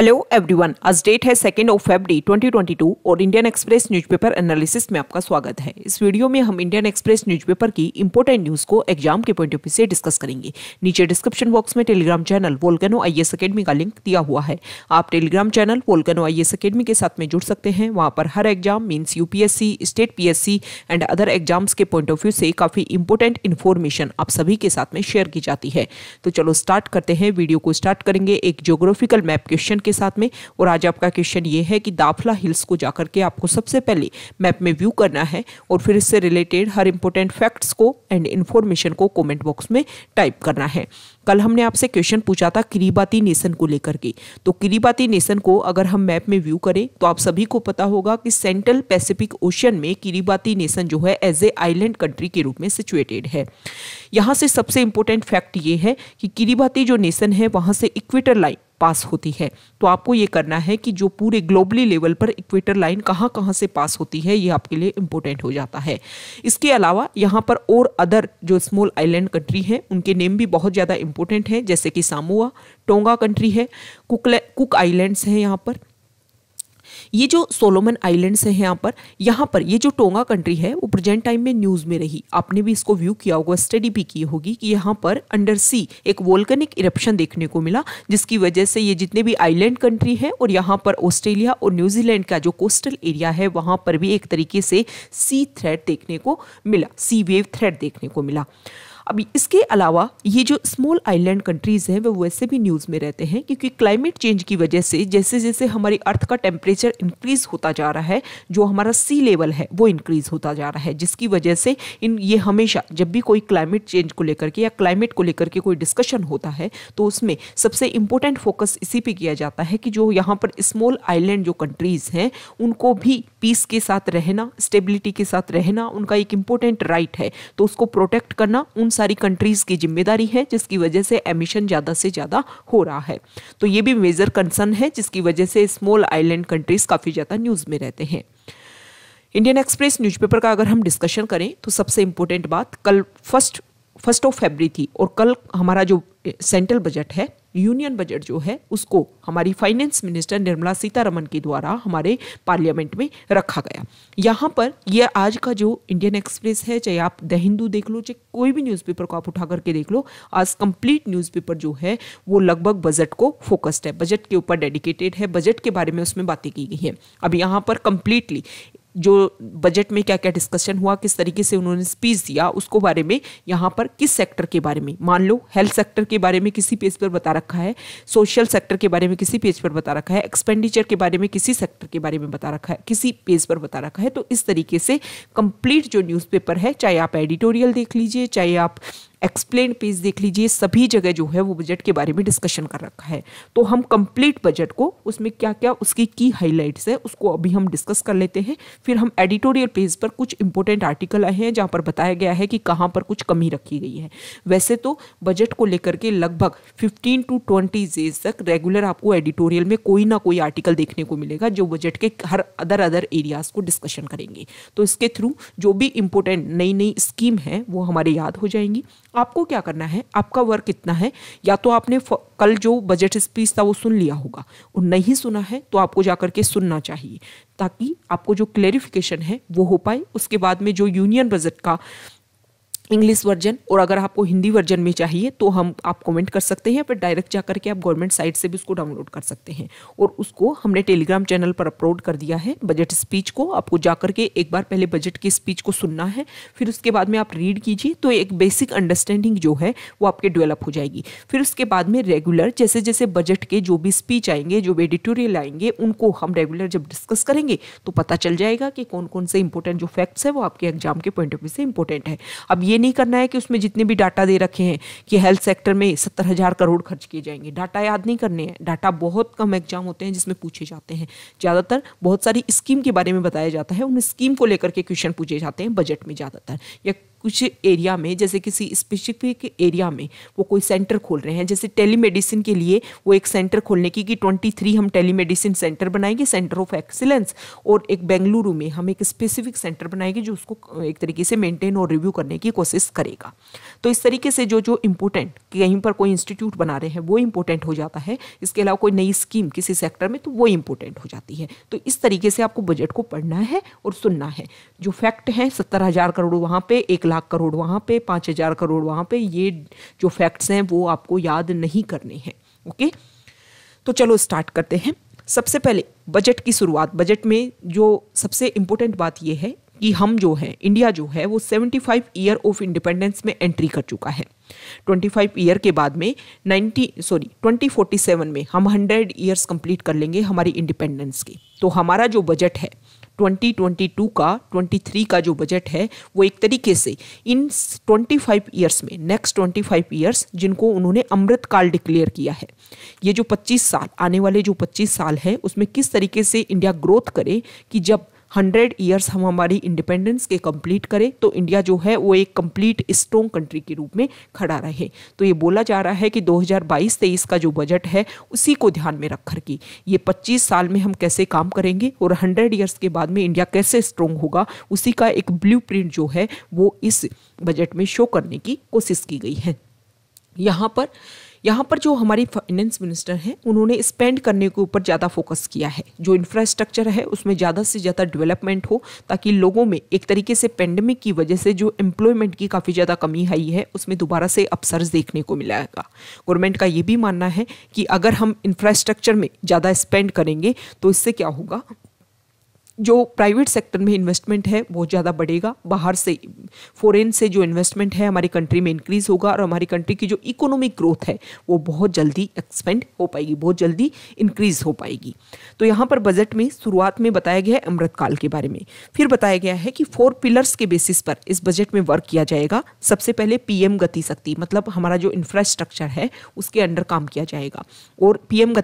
hello everyone आज date है second of February 2022 और इंडियन एक्सप्रेस न्यूज़पेपर एनालिसिस में आपका स्वागत है इस वीडियो में हम इंडियन एक्सप्रेस न्यूज़पेपर की इंपॉर्टेंट न्यूज़ को एग्जाम के पॉइंट ऑफ व्यू से डिस्कस करेंगे नीचे डिस्क्रिप्शन बॉक्स में Telegram channel Volcano I S academy का लिंक दिया हुआ है आप Telegram channel Volcano I S के साथ में जुड़ सकते हैं वहाँ पर हर exam means UPSC state P and other exams के पॉइंट ऑफ व्यू से काफ़ी इंपॉर्टेंट इन्फॉर्मेशन आप सभी के साथ में शेयर की जाती है तो चलो स्टार्ट करते हैं वीडियो को स्टार्ट करेंगे एक जोग्राफिकल मैप क्वेश्चन के के साथ में और आज आपका क्वेश्चन ये है कि दाफला हिल्स को जाकर के आपको सबसे पहले मैप में व्यू करना है और फिर इससे रिलेटेड हर इंपॉर्टेंट फैक्ट्स को एंड इन्फॉर्मेशन को कॉमेंट बॉक्स में टाइप करना है कल हमने आपसे क्वेश्चन पूछा था किरीबाती नेशन को लेकर के तो किरीबाती नेशन को अगर हम मैप में व्यू करें तो आप सभी को पता होगा कि सेंट्रल पैसिफिक ओशन में किरीबाती नेशन जो है एज ए आइलैंड कंट्री के रूप में सिचुएटेड है यहाँ से सबसे इंपॉर्टेंट फैक्ट ये है कि किरीबाती जो नेशन है वहाँ से इक्वेटर लाइन पास होती है तो आपको ये करना है कि जो पूरे ग्लोबली लेवल पर इक्वेटर लाइन कहाँ कहाँ से पास होती है ये आपके लिए इम्पोर्टेंट हो जाता है इसके अलावा यहाँ पर और अदर जो स्मॉल आइलैंड कंट्री हैं उनके नेम भी बहुत ज़्यादा इम्पोर्टेंट हैं जैसे कि सामोआ टोंगा कंट्री है कुक कुक आइलैंड्स हैं यहाँ पर ये जो सोलोमन आइलैंड्स हैं यहाँ पर यहाँ पर ये जो टोंगा कंट्री है वो प्रेजेंट टाइम में न्यूज़ में रही आपने भी इसको व्यू किया होगा स्टडी भी की होगी कि यहाँ पर अंडर सी एक वोल्कनिक इरप्शन देखने को मिला जिसकी वजह से ये जितने भी आइलैंड कंट्री है और यहाँ पर ऑस्ट्रेलिया और न्यूजीलैंड का जो कोस्टल एरिया है वहाँ पर भी एक तरीके से सी थ्रेड देखने को मिला सी वेव थ्रेड देखने को मिला अब इसके अलावा ये जो स्मॉल आइलैंड कंट्रीज़ हैं वो वैसे भी न्यूज़ में रहते हैं क्योंकि क्लाइमेट चेंज की वजह से जैसे जैसे हमारी अर्थ का टेम्परेचर इंक्रीज़ होता जा रहा है जो हमारा सी लेवल है वो इंक्रीज़ होता जा रहा है जिसकी वजह से इन ये हमेशा जब भी कोई क्लाइमेट चेंज को लेकर के या क्लाइमेट को लेकर के कोई डिस्कशन होता है तो उसमें सबसे इम्पोर्टेंट फोकस इसी पर किया जाता है कि जो यहाँ पर स्मॉल आइलैंड जो कंट्रीज़ हैं उनको भी पीस के साथ रहना स्टेबिलिटी के साथ रहना उनका एक इम्पोर्टेंट राइट है तो उसको प्रोटेक्ट करना उन सारी कंट्रीज़ की जिम्मेदारी है जिसकी वजह से एमिशन ज़्यादा से ज़्यादा हो रहा है तो ये भी मेजर कंसर्न है जिसकी वजह से स्मॉल आइलैंड कंट्रीज़ काफ़ी ज़्यादा न्यूज़ में रहते हैं इंडियन एक्सप्रेस न्यूज़पेपर का अगर हम डिस्कशन करें तो सबसे इम्पोर्टेंट बात कल फर्स्ट फर्स्ट ऑफ फेबरी थी और कल हमारा जो सेंट्रल बजट है यूनियन बजट जो है उसको हमारी फाइनेंस मिनिस्टर निर्मला सीतारमन के द्वारा हमारे पार्लियामेंट में रखा गया यहाँ पर यह आज का जो इंडियन एक्सप्रेस है चाहे आप द हिंदू देख लो चाहे कोई भी न्यूज़पेपर को आप उठा करके देख लो आज कंप्लीट न्यूज़पेपर जो है वो लगभग बजट को फोकस्ड है बजट के ऊपर डेडिकेटेड है बजट के बारे में उसमें बातें की गई हैं अब यहाँ पर कंप्लीटली जो बजट में क्या क्या डिस्कशन हुआ किस तरीके से उन्होंने स्पीच दिया उसको बारे में यहाँ पर किस सेक्टर के बारे में मान लो हेल्थ सेक्टर के बारे में किसी पेज पर बता रखा है सोशल सेक्टर के बारे में किसी पेज पर बता रखा है एक्सपेंडिचर के बारे में किसी सेक्टर के बारे में बता रखा है किसी पेज पर बता रखा है तो इस तरीके से कंप्लीट जो न्यूज़पेपर है चाहे आप एडिटोरियल देख लीजिए चाहे आप एक्सप्लेन पेज देख लीजिए सभी जगह जो है वो बजट के बारे में डिस्कशन कर रखा है तो हम कंप्लीट बजट को उसमें क्या क्या उसकी की हाईलाइट्स है उसको अभी हम डिस्कस कर लेते हैं फिर हम एडिटोरियल पेज पर कुछ इंपॉर्टेंट आर्टिकल आए हैं जहाँ पर बताया गया है कि कहाँ पर कुछ कमी रखी गई है वैसे तो बजट को लेकर के लगभग फिफ्टीन टू ट्वेंटी डेज तक रेगुलर आपको एडिटोरियल में कोई ना कोई आर्टिकल देखने को मिलेगा जो बजट के हर अदर अदर एरियाज़ को डिस्कशन करेंगे तो इसके थ्रू जो भी इम्पोर्टेंट नई नई स्कीम है वो हमारे याद हो जाएंगी आपको क्या करना है आपका वर्क इतना है या तो आपने कल जो बजट स्पीच था वो सुन लिया होगा और नहीं सुना है तो आपको जा करके सुनना चाहिए ताकि आपको जो क्लेरिफिकेशन है वो हो पाए उसके बाद में जो यूनियन बजट का इंग्लिश वर्जन और अगर आपको हिंदी वर्जन में चाहिए तो हम आप कमेंट कर सकते हैं फिर डायरेक्ट जा करके आप गवर्नमेंट साइट से भी उसको डाउनलोड कर सकते हैं और उसको हमने टेलीग्राम चैनल पर अपलोड कर दिया है बजट स्पीच को आपको जा करके एक बार पहले बजट की स्पीच को सुनना है फिर उसके बाद में आप रीड कीजिए तो एक बेसिक अंडरस्टैंडिंग जो है वो आपके डेवलप हो जाएगी फिर उसके बाद में रेगुलर जैसे जैसे बजट के जो भी स्पीच आएंगे जो भी एडिटोरियल आएंगे उनको हम रेगुलर जब डिस्कस करेंगे तो पता चल जाएगा कि कौन कौन से इंपॉर्टेंट जो फैक्ट्स है वो आपके एग्जाम के पॉइंट ऑफ व्यू से इंपॉर्टेंट है अब ये नहीं करना है कि उसमें जितने भी डाटा दे रखे हैं कि हेल्थ सेक्टर में सत्तर हज़ार करोड़ खर्च किए जाएंगे डाटा याद नहीं करने हैं डाटा बहुत कम एग्जाम होते हैं जिसमें पूछे जाते हैं ज़्यादातर बहुत सारी स्कीम के बारे में बताया जाता है उन स्कीम को लेकर के क्वेश्चन पूछे जाते हैं बजट में ज़्यादातर या कुछ एरिया में जैसे किसी स्पेसिफिक एरिया में वो कोई सेंटर खोल रहे हैं जैसे टेलीमेडिसिन के लिए वो एक सेंटर खोलने की कि 23 हम टेलीमेडिसिन सेंटर बनाएंगे सेंटर ऑफ एक्सीलेंस और एक बेंगलुरु में हम एक स्पेसिफिक सेंटर बनाएंगे जो उसको एक तरीके से मेंटेन और रिव्यू करने की कोशिश करेगा तो इस तरीके से जो जो इम्पोर्टेंट कहीं पर कोई इंस्टीट्यूट बना रहे हैं वो इम्पोर्टेंट हो जाता है इसके अलावा कोई नई स्कीम किसी सेक्टर में तो वो इम्पोर्टेंट हो जाती है तो इस तरीके से आपको बजट को पढ़ना है और सुनना है जो फैक्ट हैं सत्तर हज़ार करोड़ वहाँ पे एक लाख करोड़ वहाँ पे पाँच हज़ार करोड़ वहाँ पे ये जो फैक्ट्स हैं वो आपको याद नहीं करने हैं ओके तो चलो स्टार्ट करते हैं सबसे पहले बजट की शुरुआत बजट में जो सबसे इम्पोर्टेंट बात ये है कि हम जो है इंडिया जो है वो 75 ईयर ऑफ इंडिपेंडेंस में एंट्री कर चुका है 25 ईयर के बाद में 90 सॉरी 2047 में हम 100 ईयर्स कंप्लीट कर लेंगे हमारी इंडिपेंडेंस की तो हमारा जो बजट है 2022 का 23 का जो बजट है वो एक तरीके से इन 25 ईयर्स में नेक्स्ट 25 ईयर्स जिनको उन्होंने अमृतकाल डिक्लेयर किया है ये जो 25 साल आने वाले जो 25 साल है उसमें किस तरीके से इंडिया ग्रोथ करे कि जब हंड्रेड ईयर्स हम हमारी इंडिपेंडेंस के कंप्लीट करें तो इंडिया जो है वो एक कंप्लीट स्ट्रॉन्ग कंट्री के रूप में खड़ा रहे तो ये बोला जा रहा है कि 2022-23 का जो बजट है उसी को ध्यान में रख कर ये 25 साल में हम कैसे काम करेंगे और हंड्रेड ईयर्स के बाद में इंडिया कैसे स्ट्रोंग होगा उसी का एक ब्लू जो है वो इस बजट में शो करने की कोशिश की गई है यहाँ पर यहाँ पर जो हमारी फाइनेंस मिनिस्टर हैं उन्होंने स्पेंड करने के ऊपर ज़्यादा फोकस किया है जो इंफ्रास्ट्रक्चर है उसमें ज़्यादा से ज़्यादा डेवलपमेंट हो ताकि लोगों में एक तरीके से पेंडेमिक की वजह से जो एम्प्लॉयमेंट की काफ़ी ज़्यादा कमी आई है उसमें दोबारा से अपसर्ज देखने को मिलाएगा गवर्नमेंट का ये भी मानना है कि अगर हम इंफ्रास्ट्रक्चर में ज़्यादा स्पेंड करेंगे तो इससे क्या होगा जो प्राइवेट सेक्टर में इन्वेस्टमेंट है बहुत ज़्यादा बढ़ेगा बाहर से फॉरेन से जो इन्वेस्टमेंट है हमारी कंट्री में इंक्रीज़ होगा और हमारी कंट्री की जो इकोनॉमिक ग्रोथ है वो बहुत जल्दी एक्सपेंड हो पाएगी बहुत जल्दी इंक्रीज़ हो पाएगी तो यहाँ पर बजट में शुरुआत में बताया गया है अमृतकाल के बारे में फिर बताया गया है कि फोर पिलर्स के बेसिस पर इस बजट में वर्क किया जाएगा सबसे पहले पीएम गतिशक्ति मतलब हमारा जो इंफ्रास्ट्रक्चर है उसके अंडर काम किया जाएगा और पी एम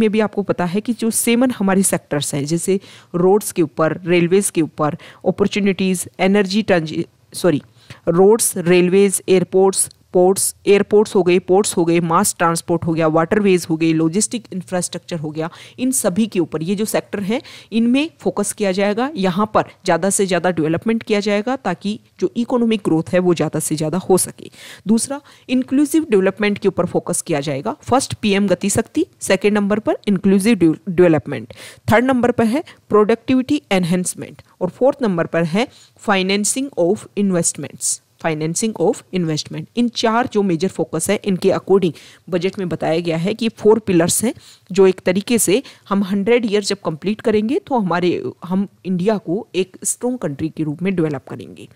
में भी आपको पता है कि जो सेवन हमारे सेक्टर्स हैं जैसे रोड्स के ऊपर रेलवेज़ के ऊपर opportunities energy transit sorry roads railways airports ports airports हो गए पोर्ट्स हो गए मास ट्रांसपोर्ट हो गया वाटरवेज हो गई लॉजिस्टिक इंफ्रास्ट्रक्चर हो गया इन सभी के ऊपर ये जो सेक्टर हैं इनमें फोकस किया जाएगा यहाँ पर ज़्यादा से ज़्यादा डेवलपमेंट किया जाएगा ताकि जो इकोनॉमिक ग्रोथ है वो ज़्यादा से ज़्यादा हो सके दूसरा इंक्लूसिव डेवलपमेंट के ऊपर फोकस किया जाएगा first PM Gatishakti second number पर इंक्लूसिव डेवलपमेंट थर्ड नंबर पर है प्रोडक्टिविटी एनहेंसमेंट और फोर्थ नंबर पर है financing of investments financing of investment इन चार जो मेजर फोकस है इनके अकॉर्डिंग बजट में बताया गया है कि फोर पिलर्स हैं जो एक तरीके से हम हंड्रेड ईयर जब कंप्लीट करेंगे तो हमारे हम इंडिया को एक स्ट्रॉन्ग कंट्री के रूप में डेवलप करेंगे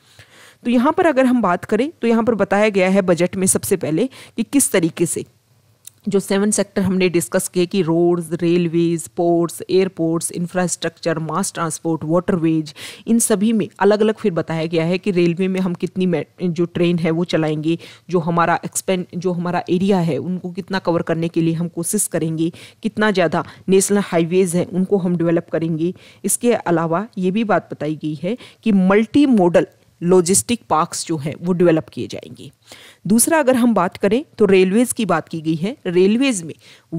तो यहाँ पर अगर हम बात करें तो यहाँ पर बताया गया है बजट में सबसे पहले कि किस तरीके से जो सेवन सेक्टर हमने डिस्कस किए कि roads railways ports airports infrastructure mass transport waterways इन सभी में अलग अलग फिर बताया गया है कि रेलवे में हम कितनी जो ट्रेन है वो चलाएंगे जो हमारा एक्सपेंड जो हमारा एरिया है उनको कितना कवर करने के लिए हम कोशिश करेंगे कितना ज़्यादा नेशनल हाईवेज़ हैं उनको हम डेवलप करेंगे इसके अलावा ये भी बात बताई गई है कि मल्टी मॉडल लॉजिस्टिक पार्क्स जो हैं वो डेवलप किए जाएंगे दूसरा अगर हम बात करें तो रेलवेज़ की बात की गई है रेलवेज़ में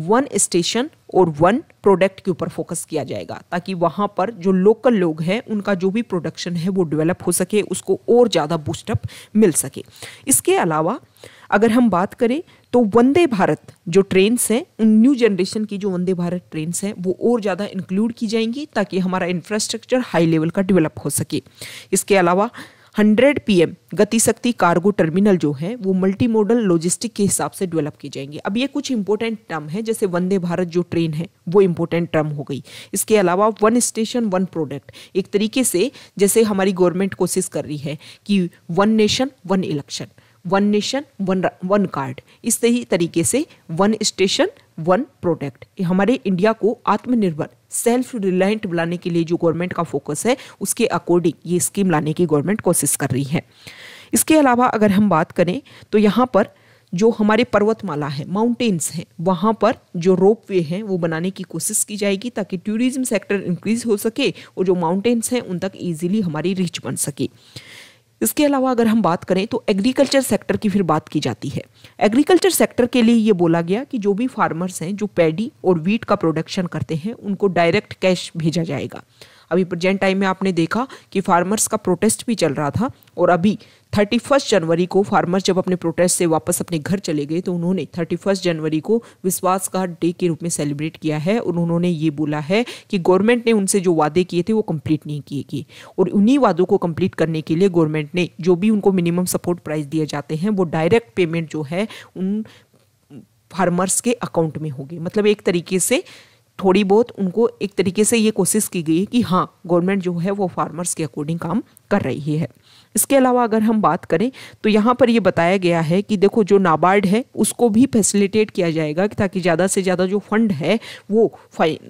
वन स्टेशन और वन प्रोडक्ट के ऊपर फोकस किया जाएगा ताकि वहाँ पर जो लोकल लोग हैं उनका जो भी प्रोडक्शन है वो डेवलप हो सके उसको और ज़्यादा बूस्टअप मिल सके इसके अलावा अगर हम बात करें तो वंदे भारत जो ट्रेन्स हैं उन न्यू जनरेशन की जो वंदे भारत ट्रेन्स हैं वो और ज़्यादा इंक्लूड की जाएंगी ताकि हमारा इंफ्रास्ट्रक्चर हाई लेवल का डेवलप हो सके इसके अलावा hundred P M Gatishakti cargo terminal जो है वो मल्टी मॉडल लॉजिस्टिक के हिसाब से डेवलप की जाएंगे अब ये कुछ इंपॉर्टेंट टर्म है जैसे वंदे भारत जो ट्रेन है वो इंपॉर्टेंट टर्म हो गई इसके अलावा वन स्टेशन वन प्रोडक्ट एक तरीके से जैसे हमारी गवर्नमेंट कोशिश कर रही है कि one nation one election one nation one one card इस ही तरीके से वन स्टेशन वन प्रोडक्ट हमारे इंडिया को आत्मनिर्भर सेल्फ रिलायंट बनाने के लिए जो गवर्नमेंट का फोकस है उसके अकॉर्डिंग ये स्कीम लाने की गवर्नमेंट कोशिश कर रही है इसके अलावा अगर हम बात करें तो यहाँ पर जो हमारे पर्वतमाला है माउंटेन्स हैं वहाँ पर जो रोप वे हैं वो बनाने की कोशिश की जाएगी ताकि टूरिज्म सेक्टर इंक्रीज हो सके और जो माउंटेन्स हैं उन तक ईजिली हमारी रीच बन सके इसके अलावा अगर हम बात करें तो एग्रीकल्चर सेक्टर की फिर बात की जाती है एग्रीकल्चर सेक्टर के लिए ये बोला गया कि जो भी फार्मर्स हैं जो पैडी और वीट का प्रोडक्शन करते हैं उनको डायरेक्ट कैश भेजा जाएगा अभी प्रजेंट टाइम में आपने देखा कि फार्मर्स का प्रोटेस्ट भी चल रहा था और अभी थर्टी फर्स्ट जनवरी को फार्मर्स जब अपने प्रोटेस्ट से वापस अपने घर चले गए तो उन्होंने थर्टी फर्स्ट जनवरी को विश्वास का डे के रूप में सेलिब्रेट किया है और उन्होंने ये बोला है कि गवर्नमेंट ने उनसे जो वादे किए थे वो कंप्लीट नहीं किए गए और उन्हीं वादों को कंप्लीट करने के लिए गवर्नमेंट ने जो भी उनको मिनिमम सपोर्ट प्राइस दिए जाते हैं वो डायरेक्ट पेमेंट जो है उन फार्मर्स के अकाउंट में होगी मतलब एक तरीके से थोड़ी बहुत उनको एक तरीके से ये कोशिश की गई कि हाँ गवर्नमेंट जो है वो फार्मर्स के अकॉर्डिंग काम कर रही है इसके अलावा अगर हम बात करें तो यहाँ पर ये बताया गया है कि देखो जो नाबार्ड है उसको भी फैसिलिटेट किया जाएगा ताकि ज़्यादा से ज़्यादा जो फंड है वो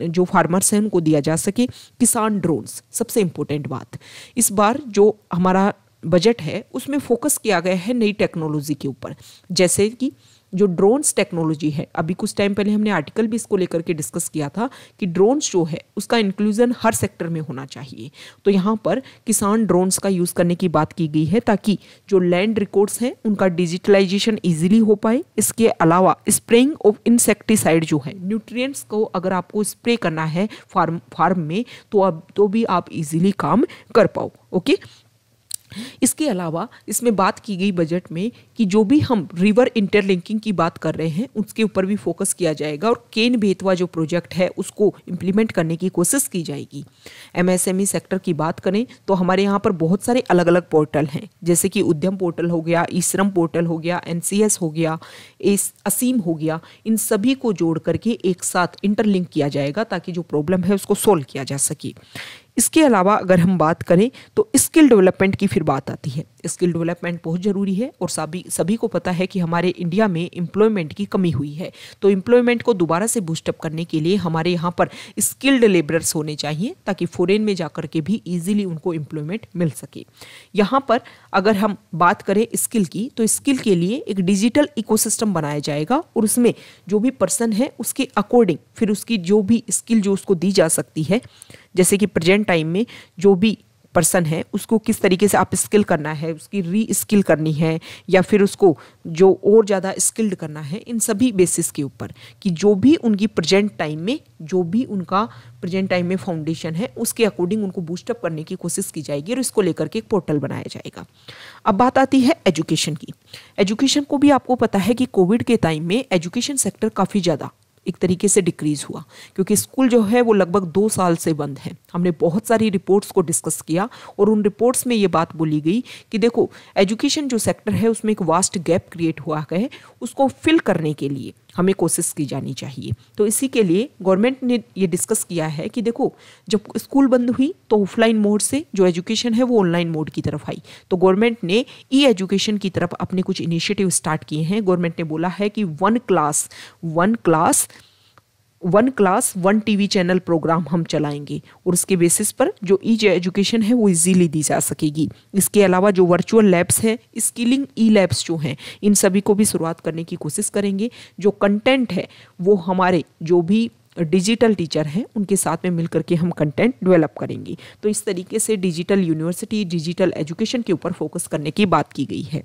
जो फार्मर्स हैं उनको दिया जा सके किसान ड्रोन्स सबसे इम्पोर्टेंट बात इस बार जो हमारा बजट है उसमें फोकस किया गया है नई टेक्नोलॉजी के ऊपर जैसे कि जो ड्रोन्स टेक्नोलॉजी है अभी कुछ टाइम पहले हमने आर्टिकल भी इसको लेकर के डिस्कस किया था कि ड्रोन्स जो है उसका इंक्लूजन हर सेक्टर में होना चाहिए तो यहाँ पर किसान ड्रोन्स का यूज़ करने की बात की गई है ताकि जो लैंड रिकॉर्ड्स हैं उनका डिजिटलाइजेशन ईजिली हो पाए इसके अलावा स्प्रेइंग ऑफ इंसेक्टिसाइड जो है न्यूट्रियट्स को अगर आपको स्प्रे करना है फार्म फार्म में तो अब तो भी आप ईजिली काम कर पाओ ओके इसके अलावा इसमें बात की गई बजट में कि जो भी हम रिवर इंटरलिंकिंग की बात कर रहे हैं उसके ऊपर भी फोकस किया जाएगा और केन बेतवा जो प्रोजेक्ट है उसको इम्प्लीमेंट करने की कोशिश की जाएगी एमएसएमई सेक्टर e की बात करें तो हमारे यहाँ पर बहुत सारे अलग अलग पोर्टल हैं जैसे कि उद्यम पोर्टल हो गया ई पोर्टल हो गया एन हो गया एस असीम हो गया इन सभी को जोड़ करके एक साथ इंटरलिंक किया जाएगा ताकि जो प्रॉब्लम है उसको सोल्व किया जा सके इसके अलावा अगर हम बात करें तो स्किल डेवलपमेंट की फिर बात आती है स्किल डेवलपमेंट बहुत ज़रूरी है और सभी सभी को पता है कि हमारे इंडिया में एम्प्लॉयमेंट की कमी हुई है तो एम्प्लॉयमेंट को दोबारा से बूस्टअप करने के लिए हमारे यहाँ पर स्किल्ड लेबरर्स होने चाहिए ताकि फॉरेन में जा के भी ईजिली उनको एम्प्लॉयमेंट मिल सके यहाँ पर अगर हम बात करें स्किल की तो स्किल के लिए एक डिजिटल इकोसिस्टम बनाया जाएगा और उसमें जो भी पर्सन है उसके अकॉर्डिंग फिर उसकी जो भी स्किल जो उसको दी जा सकती है जैसे कि प्रेजेंट टाइम में जो भी पर्सन है उसको किस तरीके से आप स्किल करना है उसकी री स्किल करनी है या फिर उसको जो और ज़्यादा स्किल्ड करना है इन सभी बेसिस के ऊपर कि जो भी उनकी प्रेजेंट टाइम में जो भी उनका प्रेजेंट टाइम में फाउंडेशन है उसके अकॉर्डिंग उनको बूस्टअप करने की कोशिश की जाएगी और इसको लेकर के एक पोर्टल बनाया जाएगा अब बात आती है एजुकेशन की एजुकेशन को भी आपको पता है कि कोविड के टाइम में एजुकेशन सेक्टर काफ़ी ज़्यादा एक तरीके से डिक्रीज़ हुआ क्योंकि स्कूल जो है वो लगभग दो साल से बंद है हमने बहुत सारी रिपोर्ट्स को डिस्कस किया और उन रिपोर्ट्स में ये बात बोली गई कि देखो एजुकेशन जो सेक्टर है उसमें एक वास्ट गैप क्रिएट हुआ है उसको फिल करने के लिए हमें कोशिश की जानी चाहिए तो इसी के लिए गवर्नमेंट ने ये डिस्कस किया है कि देखो जब स्कूल बंद हुई तो ऑफलाइन मोड से जो एजुकेशन है वो ऑनलाइन मोड की तरफ आई तो गवर्नमेंट ने ई एजुकेशन की तरफ अपने कुछ इनिशिएटिव स्टार्ट किए हैं गवर्नमेंट ने बोला है कि one class one class one class one TV channel programme हम चलाएंगे और उसके बेसिस पर जो ई e-, एजुकेशन है वो इजीली दी जा सकेगी इसके अलावा जो वर्चुअल लैब्स हैं स्किलिंग ई लैब्स जो हैं इन सभी को भी शुरुआत करने की कोशिश करेंगे जो कंटेंट है वो हमारे जो भी डिजिटल टीचर हैं उनके साथ में मिलकर के हम कंटेंट डेवलप करेंगे तो इस तरीके से डिजिटल यूनिवर्सिटी डिजिटल एजुकेशन के ऊपर फोकस करने की बात की गई है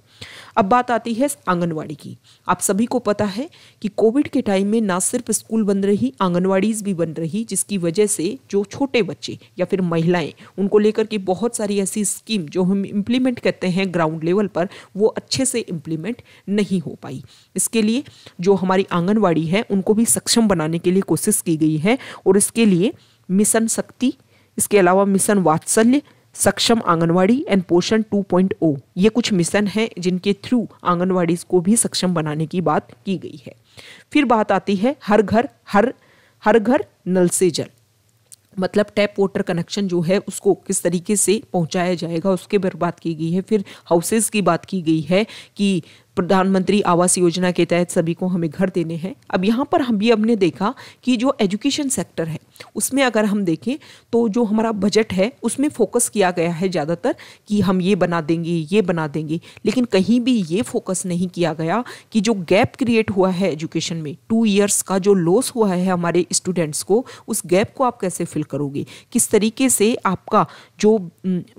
अब बात आती है आंगनवाड़ी की आप सभी को पता है कि कोविड के टाइम में ना सिर्फ स्कूल बन रही आंगनवाड़ीज़ भी बन रही जिसकी वजह से जो छोटे बच्चे या फिर महिलाएं उनको लेकर के बहुत सारी ऐसी स्कीम जो हम इम्प्लीमेंट करते हैं ग्राउंड लेवल पर वो अच्छे से इम्प्लीमेंट नहीं हो पाई इसके लिए जो हमारी आंगनवाड़ी है उनको भी सक्षम बनाने के लिए कोशिश पेश की गई है और इसके लिए मिशन शक्ति इसके अलावा मिशन वात्सल्य सक्षम आंगनवाड़ी एंड पोषण 2.0 ये कुछ मिशन हैं जिनके थ्रू आंगनवाड़ी को भी सक्षम बनाने की बात की गई है फिर बात आती है हर घर हर हर घर नल से जल मतलब टैप वाटर कनेक्शन जो है उसको किस तरीके से पहुंचाया जाएगा उसके पर बात की गई है फिर हाउसेस की बात की गई है कि प्रधानमंत्री आवास योजना के तहत सभी को हमें घर देने हैं अब यहाँ पर हम भी हमने देखा कि जो एजुकेशन सेक्टर है उसमें अगर हम देखें तो जो हमारा बजट है उसमें फोकस किया गया है ज़्यादातर कि हम ये बना देंगे ये बना देंगे लेकिन कहीं भी ये फोकस नहीं किया गया कि जो गैप क्रिएट हुआ है एजुकेशन में टू ईयर्स का जो लॉस हुआ है हमारे स्टूडेंट्स को उस गैप को आप कैसे फिल करोगे किस तरीके से आपका जो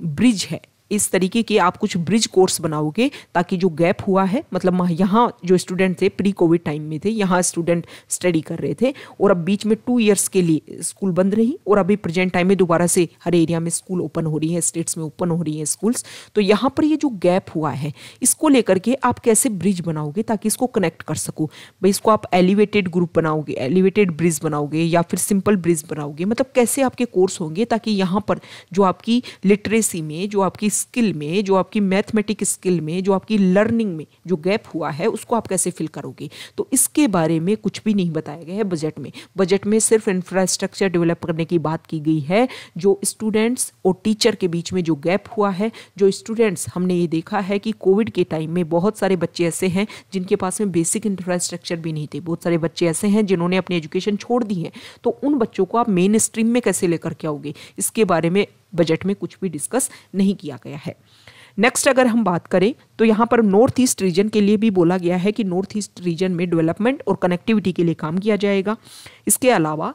ब्रिज है इस तरीके के आप कुछ ब्रिज कोर्स बनाओगे ताकि जो गैप हुआ है मतलब यहाँ जो स्टूडेंट थे प्री कोविड टाइम में थे यहाँ स्टूडेंट स्टडी कर रहे थे और अब बीच में टू ईयर्स के लिए स्कूल बंद रही और अभी प्रेजेंट टाइम में दोबारा से हर एरिया में स्कूल ओपन हो रही है स्टेट्स में ओपन हो रही है स्कूल्स तो यहाँ पर ये जो गैप हुआ है इसको लेकर के आप कैसे ब्रिज बनाओगे ताकि इसको कनेक्ट कर सको भाई इसको आप एलिवेटेड ग्रुप बनाओगे एलिवेटेड ब्रिज बनाओगे या फिर सिंपल ब्रिज बनाओगे मतलब कैसे आपके कोर्स होंगे ताकि यहाँ पर जो आपकी लिटरेसी में जो आपकी स्किल में जो आपकी मैथमेटिक स्किल में जो आपकी लर्निंग में जो गैप हुआ है उसको आप कैसे फिल करोगे तो इसके बारे में कुछ भी नहीं बताया गया है बजट में बजट में सिर्फ इंफ्रास्ट्रक्चर डेवलप करने की बात की गई है जो स्टूडेंट्स और टीचर के बीच में जो गैप हुआ है जो स्टूडेंट्स हमने ये देखा है कि कोविड के टाइम में बहुत सारे बच्चे ऐसे हैं जिनके पास में बेसिक इंफ्रास्ट्रक्चर भी नहीं थे बहुत सारे बच्चे ऐसे हैं जिन्होंने अपनी एजुकेशन छोड़ दी है तो उन बच्चों को आप मेन स्ट्रीम में कैसे लेकर के आओगे इसके बारे में बजट में कुछ भी डिस्कस नहीं किया गया है नेक्स्ट अगर हम बात करें तो यहाँ पर नॉर्थ ईस्ट रीजन के लिए भी बोला गया है कि नॉर्थ ईस्ट रीजन में डेवलपमेंट और कनेक्टिविटी के लिए काम किया जाएगा इसके अलावा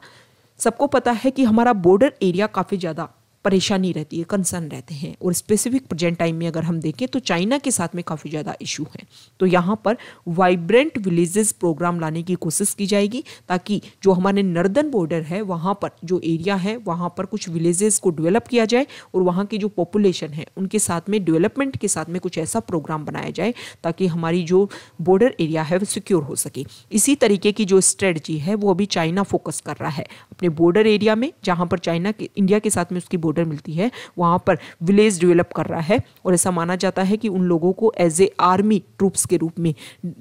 सबको पता है कि हमारा बॉर्डर एरिया काफ़ी ज़्यादा परेशानी रहती है कंसर्न रहते हैं और स्पेसिफिक प्रेजेंट टाइम में अगर हम देखें तो चाइना के साथ में काफ़ी ज़्यादा इशू हैं तो यहाँ पर वाइब्रेंट विलेजेस प्रोग्राम लाने की कोशिश की जाएगी ताकि जो हमारे नर्दन बॉर्डर है वहाँ पर जो एरिया है वहाँ पर कुछ विलेजेस को डेवलप किया जाए और वहाँ की जो पॉपुलेशन है उनके साथ में डेवलपमेंट के साथ में कुछ ऐसा प्रोग्राम बनाया जाए ताकि हमारी जो बॉर्डर एरिया है वो सिक्योर हो सके इसी तरीके की जो स्ट्रेटजी है वो अभी चाइना फोकस कर रहा है अपने बॉर्डर एरिया में जहाँ पर चाइना के इंडिया के साथ में उसकी बॉर्डर मिलती है वहाँ पर विलेज डेवलप कर रहा है और ऐसा माना जाता है कि उन लोगों को एज ए आर्मी ट्रूप्स के रूप में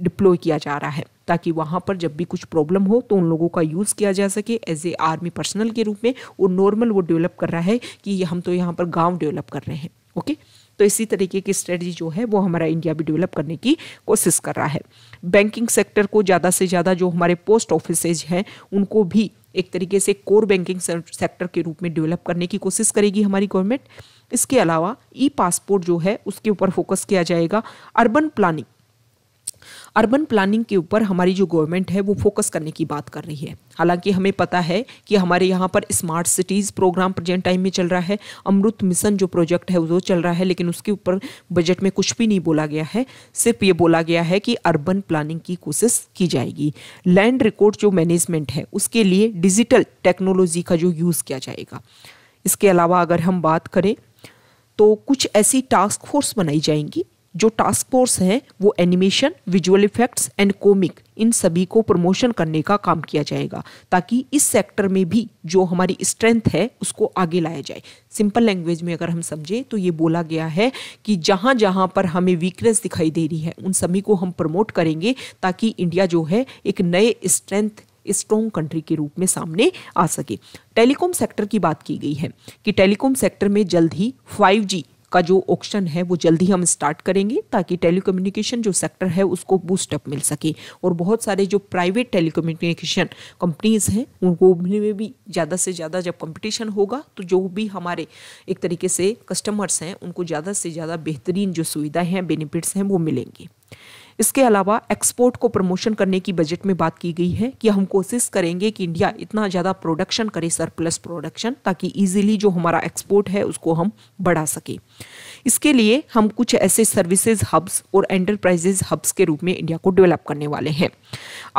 डिप्लॉय किया जा रहा है ताकि वहाँ पर जब भी कुछ प्रॉब्लम हो तो उन लोगों का यूज़ किया जा सके एज ए आर्मी पर्सनल के रूप में और नॉर्मल वो डेवलप कर रहा है कि हम तो यहाँ पर गाँव डेवलप कर रहे हैं ओके तो इसी तरीके की स्ट्रेटजी जो है वो हमारा इंडिया भी डेवलप करने की कोशिश कर रहा है बैंकिंग सेक्टर को ज़्यादा से ज़्यादा जो हमारे पोस्ट ऑफिसेज हैं उनको भी एक तरीके से कोर बैंकिंग सेक्टर के रूप में डेवलप करने की कोशिश करेगी हमारी गवर्नमेंट इसके अलावा ई पासपोर्ट जो है उसके ऊपर फोकस किया जाएगा अर्बन प्लानिंग अर्बन प्लानिंग के ऊपर हमारी जो गवर्नमेंट है वो फोकस करने की बात कर रही है हालांकि हमें पता है कि हमारे यहाँ पर smart cities programme present time में चल रहा है अमृत मिशन जो प्रोजेक्ट है वो चल रहा है लेकिन उसके ऊपर बजट में कुछ भी नहीं बोला गया है सिर्फ ये बोला गया है कि अर्बन प्लानिंग की कोशिश की जाएगी लैंड रिकॉर्ड जो मैनेजमेंट है उसके लिए डिजिटल टेक्नोलॉजी का जो यूज़ किया जाएगा इसके अलावा अगर हम बात करें तो कुछ ऐसी टास्क फोर्स बनाई जाएंगी जो टास्क फोर्स है वो animation visual effects and comic इन सभी को प्रमोशन करने का काम किया जाएगा ताकि इस सेक्टर में भी जो हमारी स्ट्रेंथ है उसको आगे लाया जाए सिंपल लैंग्वेज में अगर हम समझें तो ये बोला गया है कि जहाँ जहाँ पर हमें वीकनेस दिखाई दे रही है उन सभी को हम प्रमोट करेंगे ताकि इंडिया जो है एक नए स्ट्रेंथ स्ट्रॉन्ग कंट्री के रूप में सामने आ सके टेलीकॉम सेक्टर की बात की गई है कि टेलीकॉम सेक्टर में जल्द ही 5G का जो ऑप्शन है वो जल्दी हम स्टार्ट करेंगे ताकि टेलीकम्युनिकेशन जो सेक्टर है उसको बूस्टअप मिल सके और बहुत सारे जो प्राइवेट टेलीकम्युनिकेशन कंपनीज़ हैं उनको में भी ज़्यादा से ज़्यादा जब कंपटीशन होगा तो जो भी हमारे एक तरीके से कस्टमर्स हैं उनको ज़्यादा से ज़्यादा बेहतरीन जो सुविधाएँ हैं बेनिफिट्स हैं वो मिलेंगे इसके अलावा एक्सपोर्ट को प्रमोशन करने की बजट में बात की गई है कि हम कोशिश करेंगे कि इंडिया इतना ज़्यादा प्रोडक्शन करे सरप्लस प्रोडक्शन ताकि ईजिली जो हमारा एक्सपोर्ट है उसको हम बढ़ा सकें इसके लिए हम कुछ ऐसे सर्विसेज हब्स और एंटरप्राइजेज हब्स के रूप में इंडिया को डेवलप करने वाले हैं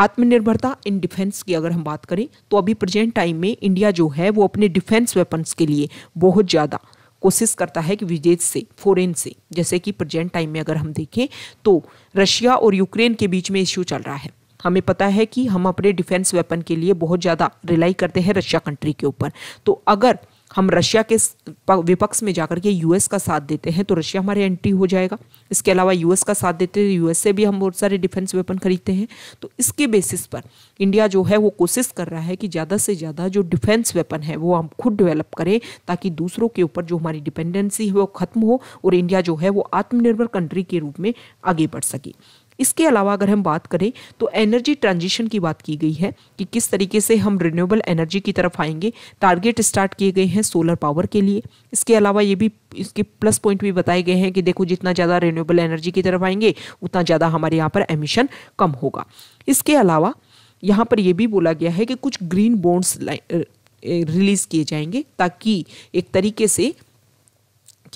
आत्मनिर्भरता इन डिफेंस की अगर हम बात करें तो अभी प्रेजेंट टाइम में इंडिया जो है वो अपने डिफेंस वेपन्स के लिए बहुत ज़्यादा कोशिश करता है कि विदेश से फॉरेन से जैसे कि प्रेजेंट टाइम में अगर हम देखें तो रशिया और यूक्रेन के बीच में इश्यू चल रहा है हमें पता है कि हम अपने डिफेंस वेपन के लिए बहुत ज़्यादा रिलाई करते हैं रशिया कंट्री के ऊपर तो अगर हम रशिया के विपक्ष में जाकर के यूएस का साथ देते हैं तो रशिया हमारे एंट्री हो जाएगा इसके अलावा यूएस का साथ देते हैं यूएस से भी हम बहुत सारे डिफेंस वेपन खरीदते हैं तो इसके बेसिस पर इंडिया जो है वो कोशिश कर रहा है कि ज़्यादा से ज़्यादा जो डिफेंस वेपन है वो हम खुद डेवलप करें ताकि दूसरों के ऊपर जो हमारी डिपेंडेंसी है वो खत्म हो और इंडिया जो है वो आत्मनिर्भर कंट्री के रूप में आगे बढ़ सके इसके अलावा अगर हम बात करें तो एनर्जी ट्रांजिशन की बात की गई है कि किस तरीके से हम रिन्यूएबल एनर्जी की तरफ आएंगे टारगेट स्टार्ट किए गए हैं सोलर पावर के लिए इसके अलावा ये भी इसके प्लस पॉइंट भी बताए गए हैं कि देखो जितना ज़्यादा रिन्यूएबल एनर्जी की तरफ आएंगे उतना ज़्यादा हमारे यहाँ पर एमिशन कम होगा इसके अलावा यहाँ पर यह भी बोला गया है कि कुछ ग्रीन बोन्ड्स रिलीज़ किए जाएंगे ताकि एक तरीके से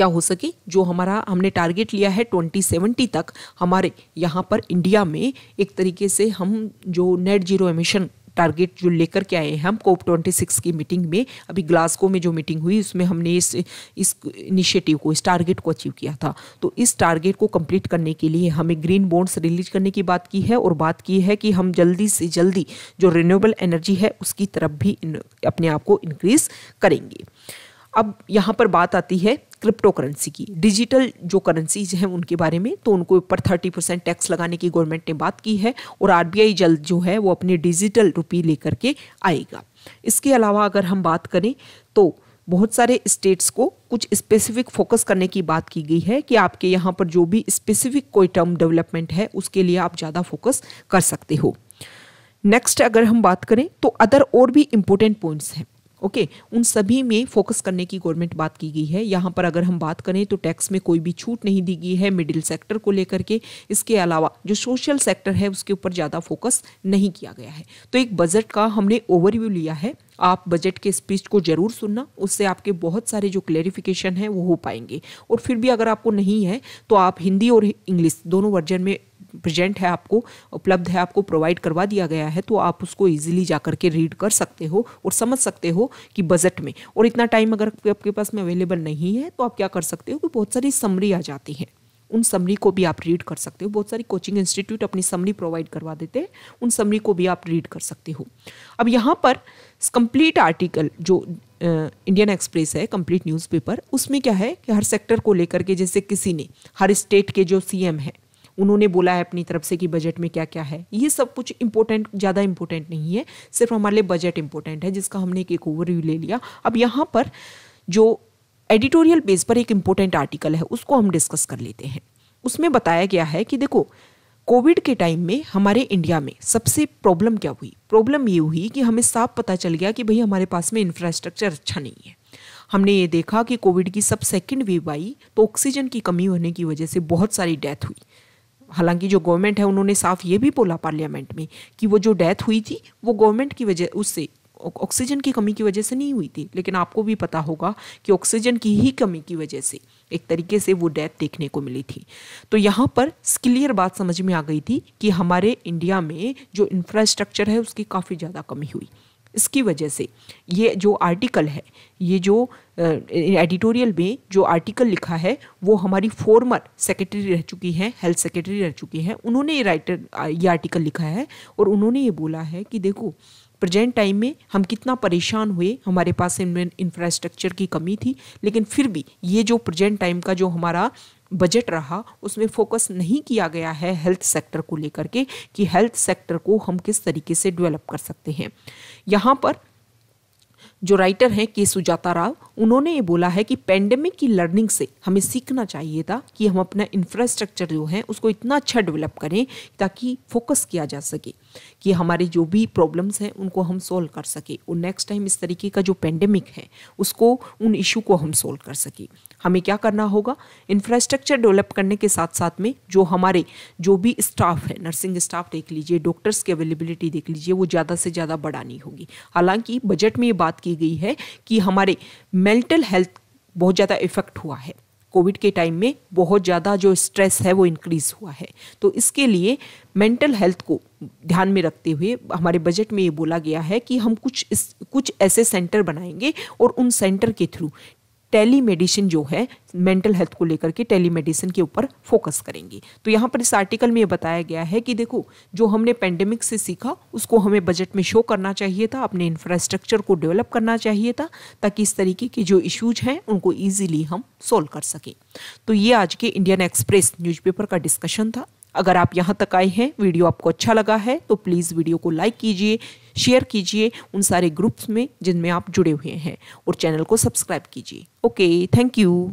क्या हो सके जो हमारा हमने टारगेट लिया है 2070 तक हमारे यहाँ पर इंडिया में एक तरीके से हम जो नेट जीरो एमिशन टारगेट जो लेकर के आए हैं हम कोप ट्वेंटी सिक्स की मीटिंग में अभी ग्लासगो में जो मीटिंग हुई उसमें हमने इस इस इनिशिएटिव को इस टारगेट को अचीव किया था तो इस टारगेट को कंप्लीट करने के लिए हमें ग्रीन बोन्ड्स रिलीज करने की बात की है और बात की है कि हम जल्दी से जल्दी जो रिन्यूएबल एनर्जी है उसकी तरफ भी अपने आप को इनक्रीज करेंगे अब यहाँ पर बात आती है क्रिप्टो करेंसी की डिजिटल जो करेंसीज हैं उनके बारे में तो उनको ऊपर थर्टी परसेंट टैक्स लगाने की गवर्नमेंट ने बात की है और आरबीआई जल्द जो है वो अपने डिजिटल रुपी लेकर के आएगा इसके अलावा अगर हम बात करें तो बहुत सारे स्टेट्स को कुछ स्पेसिफिक फोकस करने की बात की गई है कि आपके यहाँ पर जो भी स्पेसिफिक कोई टर्म डेवलपमेंट है उसके लिए आप ज़्यादा फोकस कर सकते हो नेक्स्ट अगर हम बात करें तो अदर और भी इम्पोर्टेंट पॉइंट्स हैं ओके okay, उन सभी में फोकस करने की गवर्नमेंट बात की गई है यहाँ पर अगर हम बात करें तो टैक्स में कोई भी छूट नहीं दी गई है मिडिल सेक्टर को लेकर के इसके अलावा जो सोशल सेक्टर है उसके ऊपर ज़्यादा फोकस नहीं किया गया है तो एक बजट का हमने ओवरव्यू लिया है आप बजट के स्पीच को ज़रूर सुनना उससे आपके बहुत सारे जो क्लेरिफिकेशन हैं वो हो पाएंगे और फिर भी अगर आपको नहीं है तो आप हिंदी और इंग्लिश दोनों वर्जन में प्रेजेंट है आपको उपलब्ध है आपको प्रोवाइड करवा दिया गया है तो आप उसको ईजिली जा करके रीड कर सकते हो और समझ सकते हो कि बजट में और इतना टाइम अगर आपके पास में अवेलेबल नहीं है तो आप क्या कर सकते हो कि बहुत सारी समरी आ जाती है उन समरी को भी आप रीड कर सकते हो बहुत सारी कोचिंग इंस्टीट्यूट अपनी समरी प्रोवाइड करवा देते हैं उन समरी को भी आप रीड कर सकते हो अब यहाँ पर कंप्लीट आर्टिकल जो इंडियन एक्सप्रेस है कंप्लीट न्यूज़पेपर उसमें क्या है कि हर सेक्टर को लेकर के जैसे किसी ने हर स्टेट के जो सीएम हैं उन्होंने बोला है अपनी तरफ से कि बजट में क्या क्या है ये सब कुछ इम्पोर्टेंट ज़्यादा इम्पोर्टेंट नहीं है सिर्फ हमारे लिए बजट इम्पोर्टेंट है जिसका हमने एक ओवरव्यू ले लिया अब यहाँ पर जो एडिटोरियल बेस पर एक इम्पोर्टेंट आर्टिकल है उसको हम डिस्कस कर लेते हैं उसमें बताया गया है कि देखो कोविड के टाइम में हमारे इंडिया में सबसे प्रॉब्लम क्या हुई प्रॉब्लम ये हुई कि हमें साफ पता चल गया कि भाई हमारे पास में इंफ्रास्ट्रक्चर अच्छा नहीं है हमने ये देखा कि कोविड की सब सेकेंड वेव आई तो ऑक्सीजन की कमी होने की वजह से बहुत सारी डेथ हुई हालांकि जो गवर्नमेंट है उन्होंने साफ ये भी बोला पार्लियामेंट में कि वो जो डेथ हुई थी वो गवर्नमेंट की वजह उससे ऑक्सीजन की कमी की वजह से नहीं हुई थी लेकिन आपको भी पता होगा कि ऑक्सीजन की ही कमी की वजह से एक तरीके से वो डेथ देखने को मिली थी तो यहाँ पर क्लियर बात समझ में आ गई थी कि हमारे इंडिया में जो इंफ्रास्ट्रक्चर है उसकी काफ़ी ज़्यादा कमी हुई इसकी वजह से ये जो आर्टिकल है ये जो एडिटोरियल में जो आर्टिकल लिखा है वो हमारी फॉर्मर सेक्रेटरी रह चुकी हैं हेल्थ सेक्रेटरी रह चुकी हैं उन्होंने ये राइटर ये आर्टिकल लिखा है और उन्होंने ये बोला है कि देखो प्रजेंट टाइम में हम कितना परेशान हुए हमारे पास इंफ्रास्ट्रक्चर की कमी थी लेकिन फिर भी ये जो प्रजेंट टाइम का जो हमारा बजट रहा उसमें फोकस नहीं किया गया है हेल्थ सेक्टर को लेकर के कि हेल्थ सेक्टर को हम किस तरीके से डेवलप कर सकते हैं यहाँ पर जो राइटर हैं के सुजाता राव उन्होंने ये बोला है कि पेंडेमिक की लर्निंग से हमें सीखना चाहिए था कि हम अपना इंफ्रास्ट्रक्चर जो है उसको इतना अच्छा डेवलप करें ताकि फोकस किया जा सके कि हमारे जो भी प्रॉब्लम्स हैं उनको हम सोल्व कर सकें और नेक्स्ट टाइम इस तरीके का जो पेंडेमिक है उसको उन इशू को हम सोल्व कर सकें हमें क्या करना होगा इंफ्रास्ट्रक्चर डेवलप करने के साथ साथ में जो हमारे जो भी स्टाफ है नर्सिंग स्टाफ देख लीजिए डॉक्टर्स की अवेलेबिलिटी देख लीजिए वो ज़्यादा से ज़्यादा बढ़ानी होगी हालांकि बजट में ये बात की गई है कि हमारे मेंटल हेल्थ बहुत ज़्यादा इफेक्ट हुआ है कोविड के टाइम में बहुत ज़्यादा जो स्ट्रेस है वो इंक्रीज़ हुआ है तो इसके लिए मेंटल हेल्थ को ध्यान में रखते हुए हमारे बजट में ये बोला गया है कि हम कुछ इस, कुछ ऐसे सेंटर बनाएंगे और उन सेंटर के थ्रू टेली मेडिसिन जो है मेंटल हेल्थ को लेकर के टेली मेडिसिन के ऊपर फोकस करेंगी तो यहाँ पर इस आर्टिकल में ये बताया गया है कि देखो जो हमने पेंडेमिक से सीखा उसको हमें बजट में शो करना चाहिए था अपने इंफ्रास्ट्रक्चर को डेवलप करना चाहिए था ताकि इस तरीके के जो इश्यूज हैं उनको ईजिली हम सोल्व कर सकें तो ये आज के इंडियन एक्सप्रेस न्यूज़पेपर का डिस्कशन था अगर आप यहाँ तक आए हैं वीडियो आपको अच्छा लगा है तो प्लीज़ वीडियो को लाइक कीजिए शेयर कीजिए उन सारे ग्रुप्स में जिनमें आप जुड़े हुए हैं और चैनल को सब्सक्राइब कीजिए ओके थैंक यू